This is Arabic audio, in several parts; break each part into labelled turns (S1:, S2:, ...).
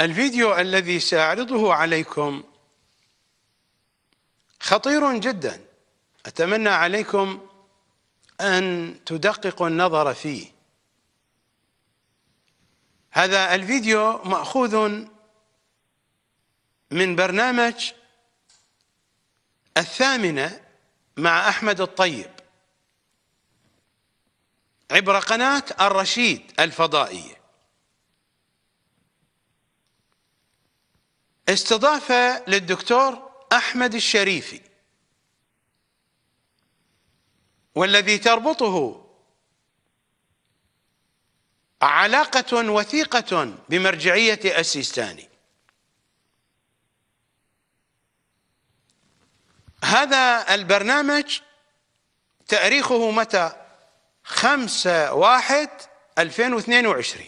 S1: الفيديو الذي سأعرضه عليكم خطير جدا أتمنى عليكم أن تدققوا النظر فيه هذا الفيديو مأخوذ من برنامج الثامنة مع أحمد الطيب عبر قناة الرشيد الفضائية استضافة للدكتور أحمد الشريفي والذي تربطه علاقة وثيقة بمرجعية السيستاني هذا البرنامج تأريخه متى خمسة واحد 2022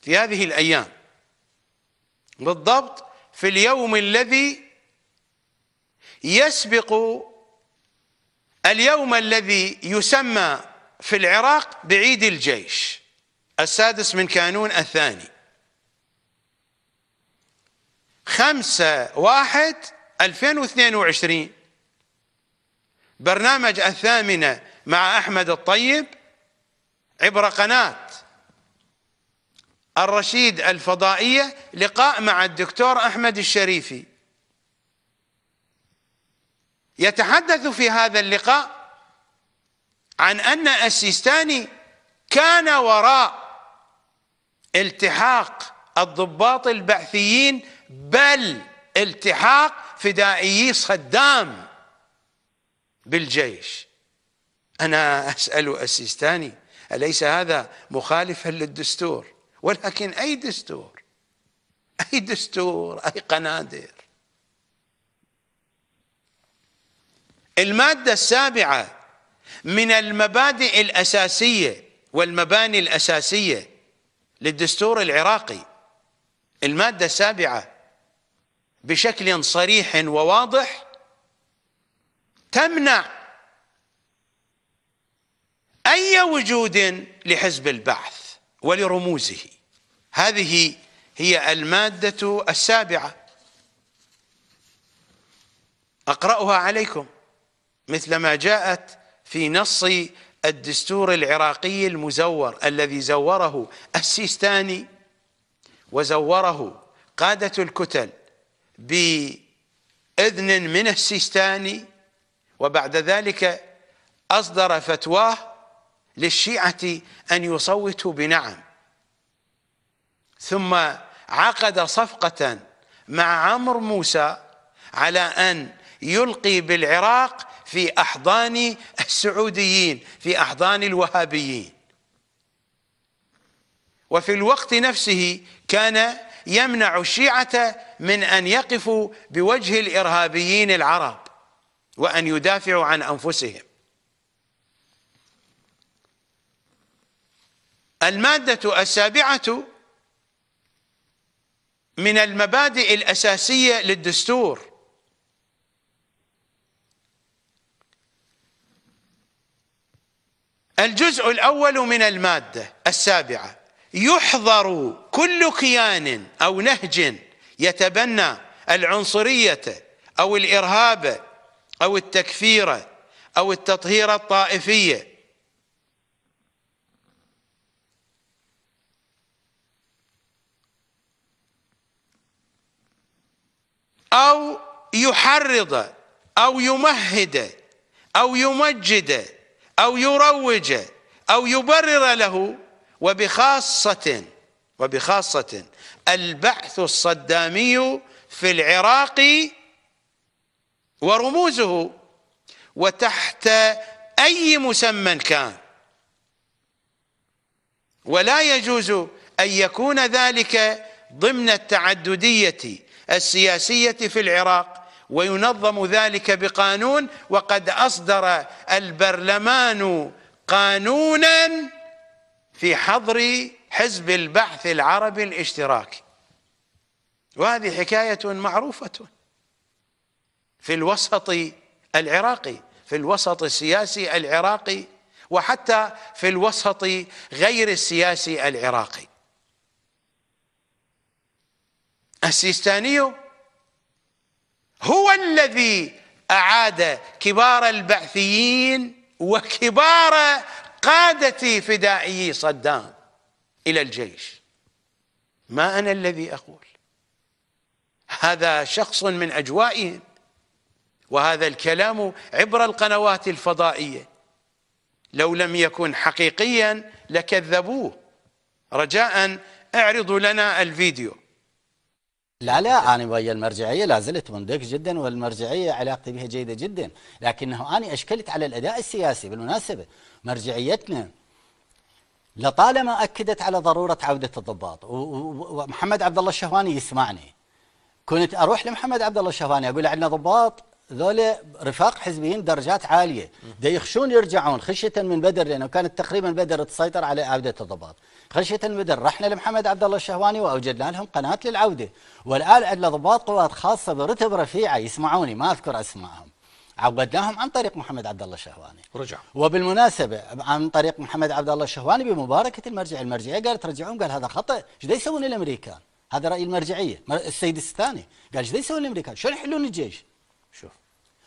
S1: في هذه الأيام بالضبط في اليوم الذي يسبق اليوم الذي يسمى في العراق بعيد الجيش السادس من كانون الثاني خمسة واحد 2022 برنامج الثامنة مع أحمد الطيب عبر قناة الرشيد الفضائية لقاء مع الدكتور أحمد الشريفي يتحدث في هذا اللقاء عن أن السيستاني كان وراء التحاق الضباط البعثيين بل التحاق فدائيي صدام بالجيش أنا أسأل السيستاني أليس هذا مخالفا للدستور ولكن أي دستور أي دستور أي قنادر المادة السابعة من المبادئ الأساسية والمباني الأساسية للدستور العراقي المادة السابعة بشكل صريح وواضح تمنع أي وجود لحزب البعث ولرموزه هذه هي المادة السابعة أقرأها عليكم مثل ما جاءت في نص الدستور العراقي المزور الذي زوره السيستاني وزوره قادة الكتل بإذن من السيستاني وبعد ذلك أصدر فتواه للشيعة أن يصوتوا بنعم ثم عقد صفقة مع عمرو موسى على أن يلقي بالعراق في أحضان السعوديين في أحضان الوهابيين وفي الوقت نفسه كان يمنع الشيعة من أن يقفوا بوجه الإرهابيين العرب وأن يدافعوا عن أنفسهم المادة السابعة من المبادئ الأساسية للدستور الجزء الأول من المادة السابعة يحظر كل كيان أو نهج يتبنى العنصرية أو الإرهاب أو التكفير أو التطهير الطائفية أو يحرض أو يمهد أو يمجد أو يروج أو يبرر له وبخاصة وبخاصة البعث الصدامي في العراق ورموزه وتحت أي مسمى كان ولا يجوز أن يكون ذلك ضمن التعددية السياسية في العراق وينظم ذلك بقانون وقد أصدر البرلمان قانونا في حظر حزب البعث العربي الاشتراكي وهذه حكاية معروفة في الوسط العراقي في الوسط السياسي العراقي وحتى في الوسط غير السياسي العراقي السيستاني هو الذي أعاد كبار البعثيين وكبار قادة فدائي صدام إلى الجيش ما أنا الذي أقول هذا شخص من أجوائهم وهذا الكلام عبر القنوات الفضائية لو لم يكن حقيقيا لكذبوه رجاء اعرضوا لنا الفيديو
S2: لا لا أنا ويا المرجعية لا زلت مندرك جدا والمرجعية علاقتي بها جيدة جدا لكنه أنا أشكلت على الأداء السياسي بالمناسبة مرجعيتنا لطالما أكدت على ضرورة عودة الضباط ومحمد عبد الله الشهواني يسمعني كنت أروح لمحمد عبد الله الشهواني أقول عندنا ضباط ذولا رفاق حزبيين درجات عالية دا يخشون يرجعون خشية من بدر لأنه كانت تقريبا بدر تسيطر على عودة الضباط خشية من بدر رحنا لمحمد عبد الله الشهواني وأوجدنا لهم قناة للعودة والآن عندنا ضباط قوات خاصة برتب رفيعة يسمعوني ما أذكر أسمائهم عودناهم عن طريق محمد عبد الله الشهواني رجع وبالمناسبة عن طريق محمد عبد الله الشهواني بمباركة المرجع المرجعية قالت رجعهم قال هذا خطأ ايش يسوون الأمريكان هذا رأي المرجعية السيد الثاني قال ايش يسوون الأمريكان شلون يحلون الجيش شوف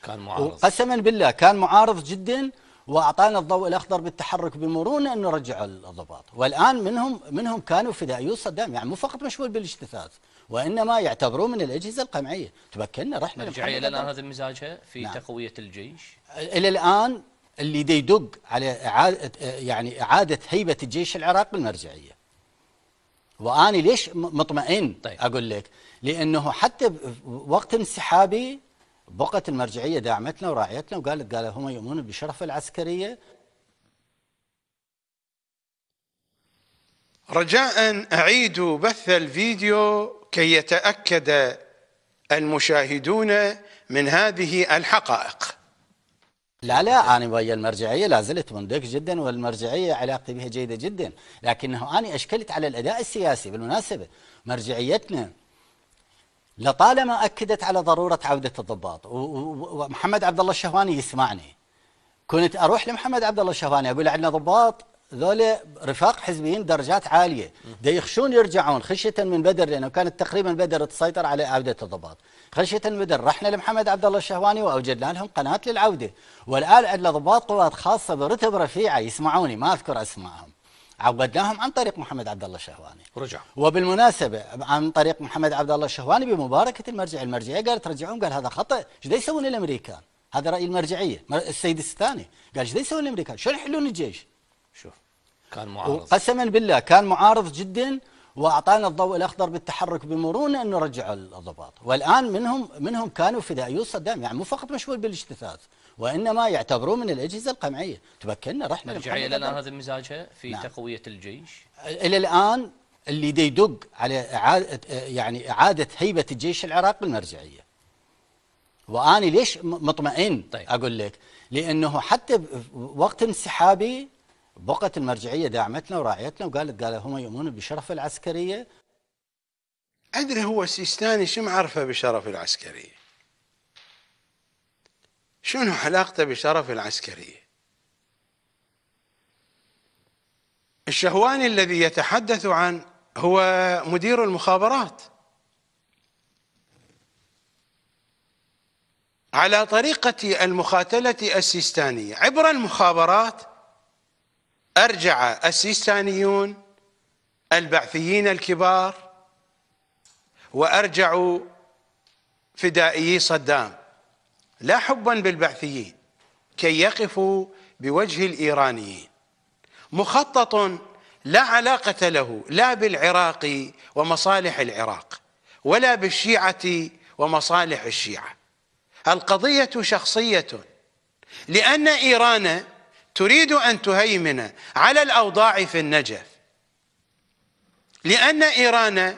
S2: كان معارض قسما بالله كان معارض جدا واعطانا الضوء الاخضر بالتحرك بمرونه انه رجعوا الضباط والان منهم منهم كانوا فدائيون صدام يعني مو فقط مشغول بالاجتثاث وانما يعتبرون من الاجهزه القمعيه تمكننا رحنا رجع الى الان هذا مزاجها في نعم. تقويه الجيش الى الان اللي يدق على اعاده يعني اعاده هيبه الجيش العراقي المرجعيه واني ليش مطمئن طيب. اقول لك لانه حتى وقت انسحابي بقت المرجعية داعمتنا وراعيتنا وقالت قال هم يؤمنون بالشرف العسكرية
S1: رجاء أعيدوا بث الفيديو كي يتأكد المشاهدون من هذه
S2: الحقائق لا لا أنا ويا المرجعية لا زلت مندك جدا والمرجعية علاقتي بها جيدة جدا لكنه أنا أشكلت على الأداء السياسي بالمناسبة مرجعيتنا لطالما أكدت على ضرورة عودة الضباط ومحمد عبد الله الشهواني يسمعني كنت أروح لمحمد عبد الله الشهواني أقول عندنا ضباط ذولا رفاق حزبيين درجات عالية دا يخشون يرجعون خشية من بدر لأنه كانت تقريبا بدر تسيطر على عودة الضباط خشية من بدر رحنا لمحمد عبد الله الشهواني وأوجدنا لهم قناة للعودة والآن عندنا ضباط قوات خاصة برتب رفيعة يسمعوني ما أذكر أسمائهم عودناهم عن طريق محمد عبد الله الشهواني رجع وبالمناسبه عن طريق محمد عبد الله الشهواني بمباركه المرجع المرجعيه قال ترجعون قال هذا خطا ايش يسوون الامريكان هذا راي المرجعيه السيد الثاني قال ايش يسوون الامريكان شلون يحلون الجيش شوف كان معارض قسما بالله كان معارض جدا واعطانا الضوء الاخضر بالتحرك بمرونه انه رجعوا الضباط والان منهم منهم كانوا فدائيو صدام يعني مو فقط مشغول بالاجتثاث وإنما يعتبرون من الأجهزة القمعية تبكلنا رحنا نرجع إلى الآن هذا المزاجة في نعم. تقوية الجيش إلى الآن اللي يدق على إعادة يعني إعادة هيبة الجيش العراقي المرجعية وأنا ليش مطمئن طيب. أقول لك لأنه حتى وقت انسحابي بقت المرجعية داعمتنا وراعيتنا وقالت قالوا هم يؤمنون بشرف العسكرية
S1: أدري هو السيستاني شو معرفه بشرف العسكرية شنو علاقته بشرف العسكرية الشهواني الذي يتحدث عن هو مدير المخابرات على طريقة المخاتلة السيستانية عبر المخابرات أرجع السيستانيون البعثيين الكبار وأرجعوا فدائيي صدام لا حبا بالبعثيين كي يقفوا بوجه الإيرانيين مخطط لا علاقة له لا بالعراق ومصالح العراق ولا بالشيعة ومصالح الشيعة القضية شخصية لأن إيران تريد أن تهيمن على الأوضاع في النجف لأن إيران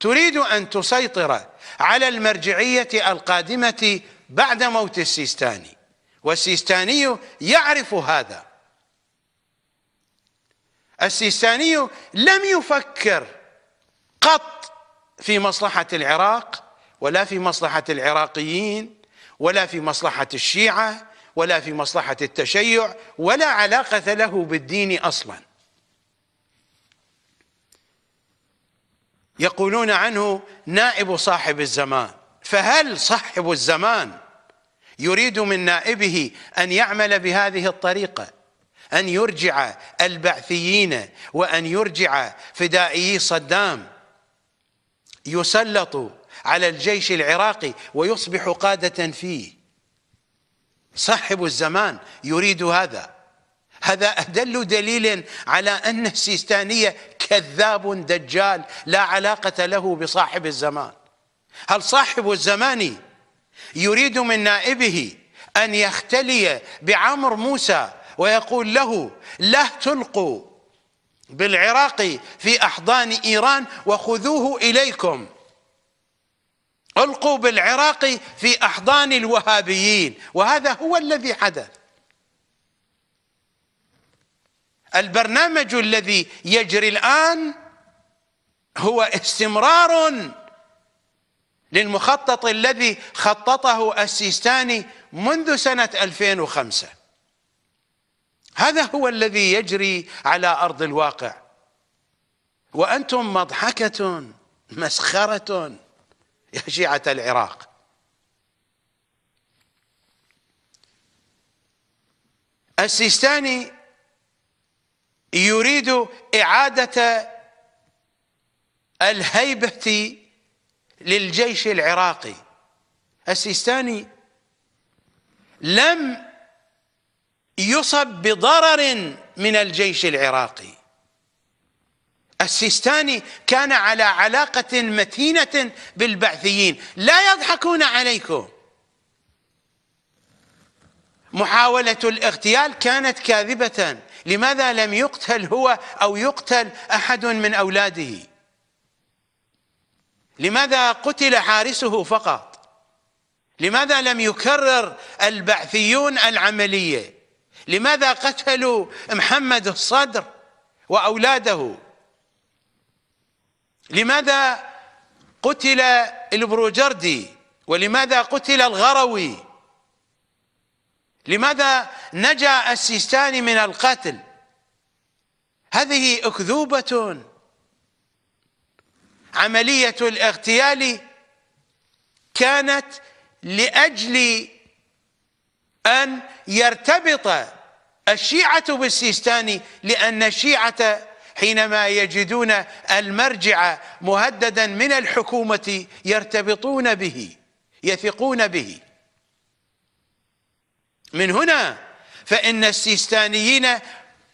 S1: تريد أن تسيطر على المرجعية القادمة بعد موت السيستاني والسيستاني يعرف هذا السيستاني لم يفكر قط في مصلحة العراق ولا في مصلحة العراقيين ولا في مصلحة الشيعة ولا في مصلحة التشيع ولا علاقة له بالدين أصلا يقولون عنه نائب صاحب الزمان فهل صاحب الزمان يريد من نائبه ان يعمل بهذه الطريقه ان يرجع البعثيين وان يرجع فدائيي صدام يسلط على الجيش العراقي ويصبح قاده فيه صاحب الزمان يريد هذا هذا أدل دليل على أن السيستانية كذاب دجال لا علاقة له بصاحب الزمان هل صاحب الزمان يريد من نائبه أن يختلي بعمر موسى ويقول له لا تلقوا بالعراق في أحضان إيران وخذوه إليكم ألقوا بالعراق في أحضان الوهابيين وهذا هو الذي حدث البرنامج الذي يجري الآن هو استمرار للمخطط الذي خططه السيستاني منذ سنة 2005 هذا هو الذي يجري على أرض الواقع وأنتم مضحكة مسخرة يا شيعة العراق السيستاني يريد إعادة الهيبة للجيش العراقي السيستاني لم يصب بضرر من الجيش العراقي السيستاني كان على علاقة متينة بالبعثيين لا يضحكون عليكم محاولة الاغتيال كانت كاذبة لماذا لم يقتل هو أو يقتل أحد من أولاده لماذا قتل حارسه فقط لماذا لم يكرر البعثيون العمليه لماذا قتلوا محمد الصدر واولاده لماذا قتل البروجردي ولماذا قتل الغروي لماذا نجا السيستاني من القتل هذه اكذوبه عملية الاغتيال كانت لأجل أن يرتبط الشيعة بالسيستاني لأن الشيعة حينما يجدون المرجع مهددا من الحكومة يرتبطون به يثقون به من هنا فإن السيستانيين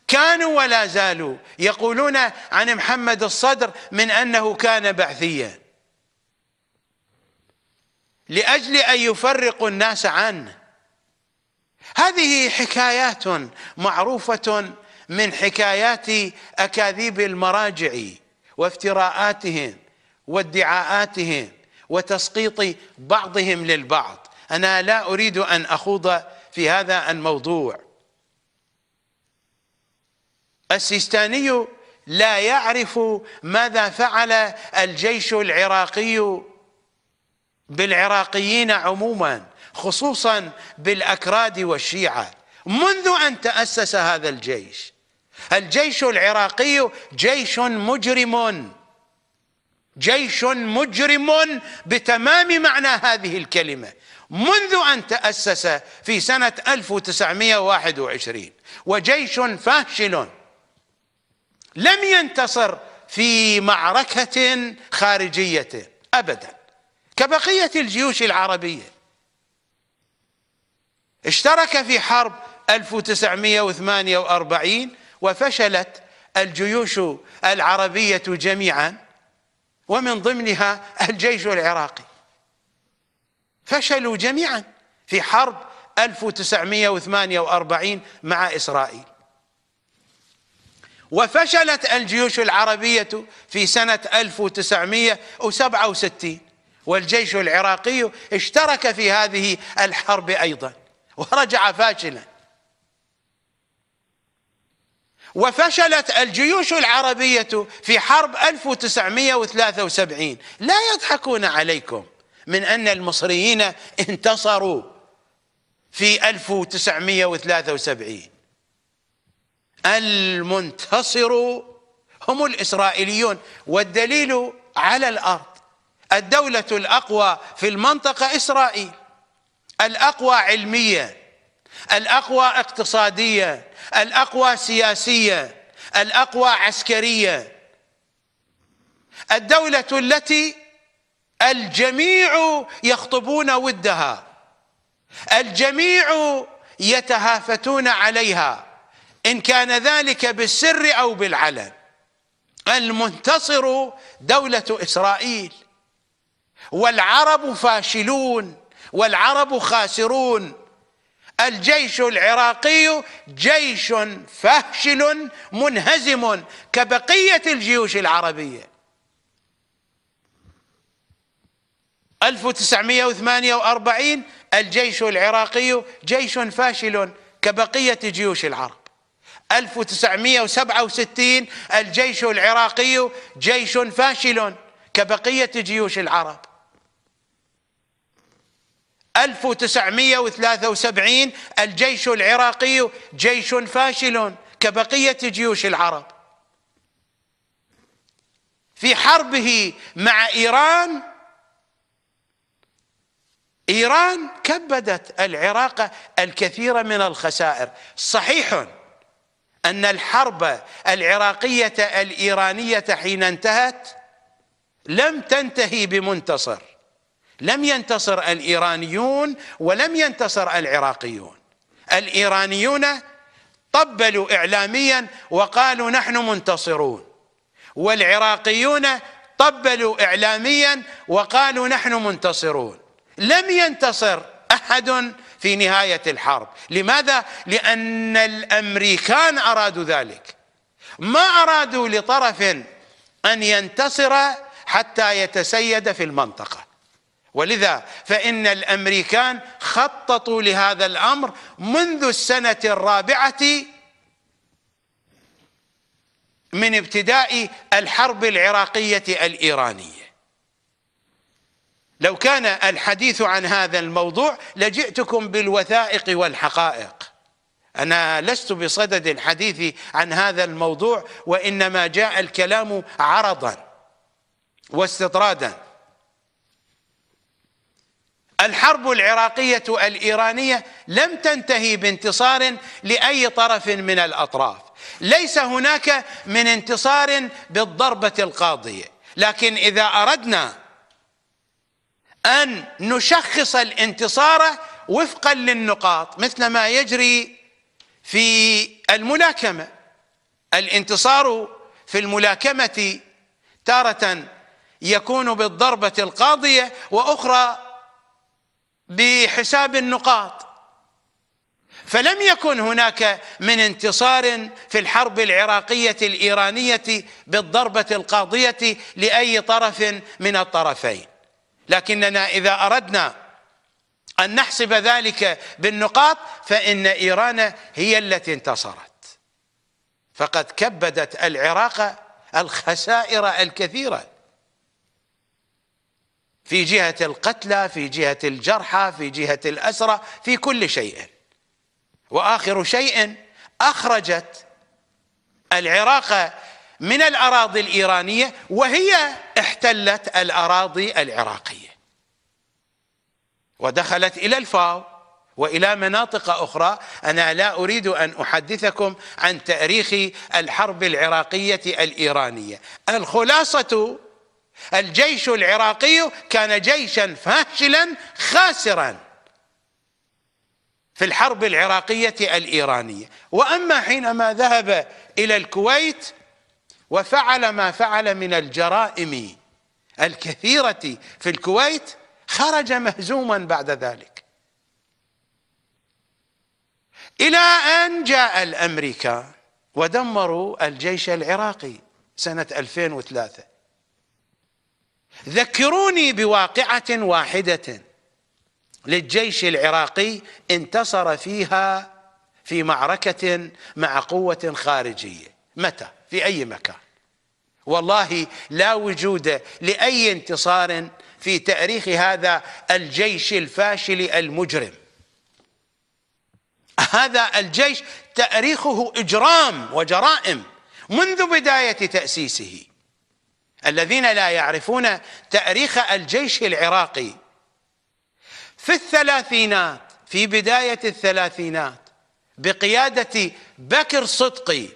S1: كانوا ولا زالوا يقولون عن محمد الصدر من أنه كان بعثيا لأجل أن يفرقوا الناس عنه هذه حكايات معروفة من حكايات أكاذيب المراجع وافتراءاتهم وادعاءاتهم وتسقيط بعضهم للبعض أنا لا أريد أن أخوض في هذا الموضوع السيستاني لا يعرف ماذا فعل الجيش العراقي بالعراقيين عموما خصوصا بالأكراد والشيعة منذ أن تأسس هذا الجيش الجيش العراقي جيش مجرم جيش مجرم بتمام معنى هذه الكلمة منذ أن تأسس في سنة 1921 وجيش فاشل لم ينتصر في معركة خارجية أبدا كبقية الجيوش العربية اشترك في حرب 1948 وفشلت الجيوش العربية جميعا ومن ضمنها الجيش العراقي فشلوا جميعا في حرب 1948 مع إسرائيل وفشلت الجيوش العربية في سنة 1967 والجيش العراقي اشترك في هذه الحرب أيضا ورجع فاشلا وفشلت الجيوش العربية في حرب 1973 لا يضحكون عليكم من أن المصريين انتصروا في 1973 المنتصر هم الإسرائيليون والدليل على الأرض الدولة الأقوى في المنطقة إسرائيل الأقوى علميا الأقوى اقتصاديا الأقوى سياسيا الأقوى عسكريا الدولة التي الجميع يخطبون ودها الجميع يتهافتون عليها إن كان ذلك بالسر أو بالعلن المنتصر دولة إسرائيل والعرب فاشلون والعرب خاسرون الجيش العراقي جيش فاشل منهزم كبقية الجيوش العربية 1948 الجيش العراقي جيش فاشل كبقية جيوش العرب 1967 الجيش العراقي جيش فاشل كبقية جيوش العرب 1973 الجيش العراقي جيش فاشل كبقية جيوش العرب في حربه مع إيران إيران كبدت العراق الكثير من الخسائر صحيح أن الحرب العراقية الإيرانية حين انتهت لم تنتهي بمنتصر لم ينتصر الإيرانيون ولم ينتصر العراقيون الإيرانيون طبلوا إعلاميا وقالوا نحن منتصرون والعراقيون طبلوا إعلاميا وقالوا نحن منتصرون لم ينتصر أحد في نهاية الحرب لماذا؟ لأن الأمريكان أرادوا ذلك ما أرادوا لطرف أن ينتصر حتى يتسيد في المنطقة ولذا فإن الأمريكان خططوا لهذا الأمر منذ السنة الرابعة من ابتداء الحرب العراقية الإيرانية لو كان الحديث عن هذا الموضوع لجئتكم بالوثائق والحقائق أنا لست بصدد الحديث عن هذا الموضوع وإنما جاء الكلام عرضا واستطرادا الحرب العراقية الإيرانية لم تنتهي بانتصار لأي طرف من الأطراف ليس هناك من انتصار بالضربة القاضية لكن إذا أردنا ان نشخص الانتصار وفقا للنقاط مثل ما يجري في الملاكمه الانتصار في الملاكمه تاره يكون بالضربه القاضيه واخرى بحساب النقاط فلم يكن هناك من انتصار في الحرب العراقيه الايرانيه بالضربه القاضيه لاي طرف من الطرفين لكننا إذا أردنا أن نحسب ذلك بالنقاط فإن إيران هي التي انتصرت فقد كبدت العراق الخسائر الكثيرة في جهة القتلى في جهة الجرحى في جهة الأسرى في كل شيء وآخر شيء أخرجت العراق من الأراضي الإيرانية وهي احتلت الأراضي العراقية ودخلت إلى الفاو والى مناطق اخرى انا لا اريد ان احدثكم عن تاريخ الحرب العراقيه الايرانيه الخلاصه الجيش العراقي كان جيشا فاشلا خاسرا في الحرب العراقيه الايرانيه واما حينما ذهب الى الكويت وفعل ما فعل من الجرائم الكثيرة في الكويت خرج مهزوما بعد ذلك إلى أن جاء الأمريكان ودمروا الجيش العراقي سنة 2003 ذكروني بواقعة واحدة للجيش العراقي انتصر فيها في معركة مع قوة خارجية متى؟ في أي مكان والله لا وجود لأي انتصار في تاريخ هذا الجيش الفاشل المجرم هذا الجيش تاريخه اجرام وجرائم منذ بدايه تاسيسه الذين لا يعرفون تاريخ الجيش العراقي في الثلاثينات في بدايه الثلاثينات بقياده بكر صدقي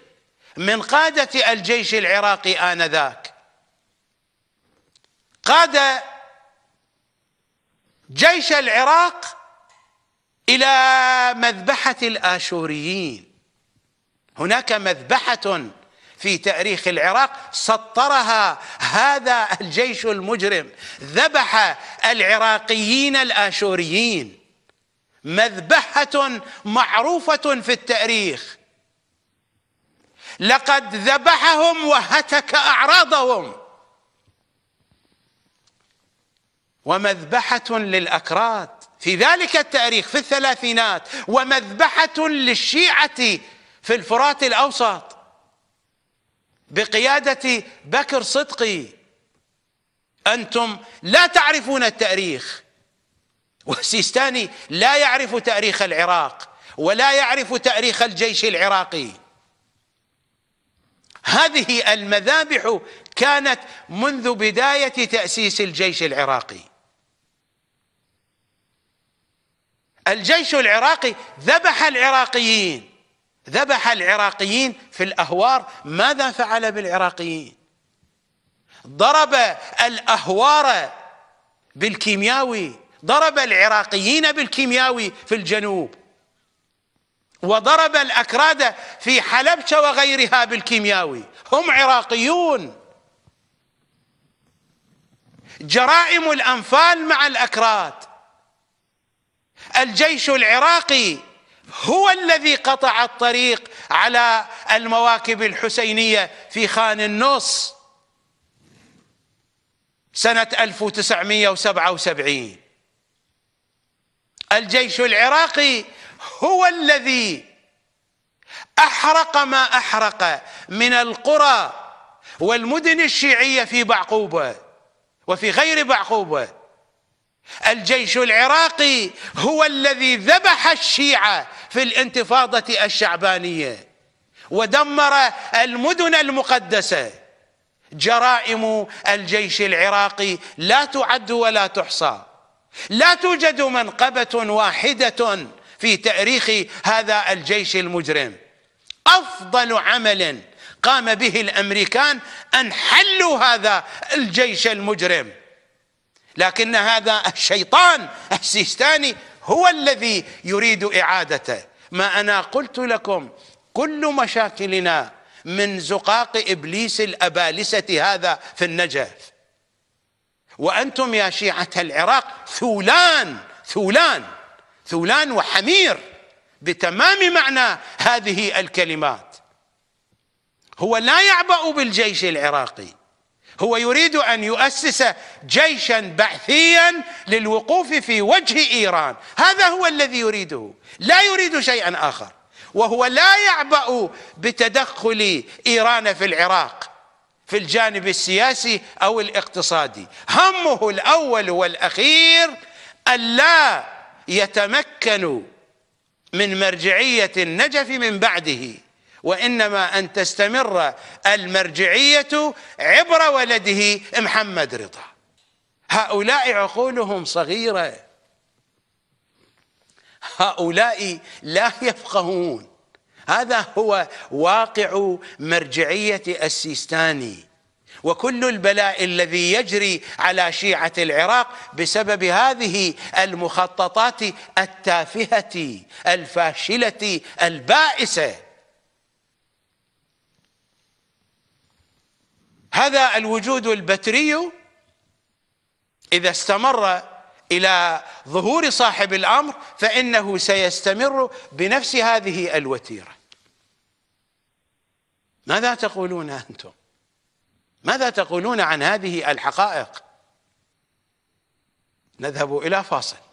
S1: من قادة الجيش العراقي آنذاك قاد جيش العراق إلى مذبحة الآشوريين هناك مذبحة في تاريخ العراق سطرها هذا الجيش المجرم ذبح العراقيين الآشوريين مذبحة معروفة في التاريخ لقد ذبحهم وهتك اعراضهم ومذبحه للاكراد في ذلك التاريخ في الثلاثينات ومذبحه للشيعه في الفرات الاوسط بقياده بكر صدقي انتم لا تعرفون التاريخ والسيستاني لا يعرف تاريخ العراق ولا يعرف تاريخ الجيش العراقي هذه المذابح كانت منذ بداية تأسيس الجيش العراقي الجيش العراقي ذبح العراقيين ذبح العراقيين في الأهوار ماذا فعل بالعراقيين ضرب الأهوار بالكيمياوي ضرب العراقيين بالكيمياوي في الجنوب وضرب الأكراد في حلبشة وغيرها بالكيمياوي هم عراقيون جرائم الأنفال مع الأكراد الجيش العراقي هو الذي قطع الطريق على المواكب الحسينية في خان النص سنة 1977 الجيش العراقي هو الذي احرق ما احرق من القرى والمدن الشيعيه في بعقوبه وفي غير بعقوبه الجيش العراقي هو الذي ذبح الشيعه في الانتفاضه الشعبانيه ودمر المدن المقدسه جرائم الجيش العراقي لا تعد ولا تحصى لا توجد منقبه واحده في تاريخ هذا الجيش المجرم افضل عمل قام به الامريكان ان حلوا هذا الجيش المجرم لكن هذا الشيطان السيستاني هو الذي يريد اعادته ما انا قلت لكم كل مشاكلنا من زقاق ابليس الابالسه هذا في النجف وانتم يا شيعه العراق ثولان ثولان ثولان وحمير بتمام معنى هذه الكلمات هو لا يعبأ بالجيش العراقي هو يريد ان يؤسس جيشا بعثيا للوقوف في وجه ايران هذا هو الذي يريده لا يريد شيئا اخر وهو لا يعبأ بتدخل ايران في العراق في الجانب السياسي او الاقتصادي همه الاول والاخير الا يتمكن من مرجعية النجف من بعده وإنما أن تستمر المرجعية عبر ولده محمد رضا هؤلاء عقولهم صغيرة هؤلاء لا يفقهون هذا هو واقع مرجعية السيستاني وكل البلاء الذي يجري على شيعة العراق بسبب هذه المخططات التافهة الفاشلة البائسة هذا الوجود البتري إذا استمر إلى ظهور صاحب الأمر فإنه سيستمر بنفس هذه الوتيرة ماذا تقولون أنتم ماذا تقولون عن هذه الحقائق نذهب الى فاصل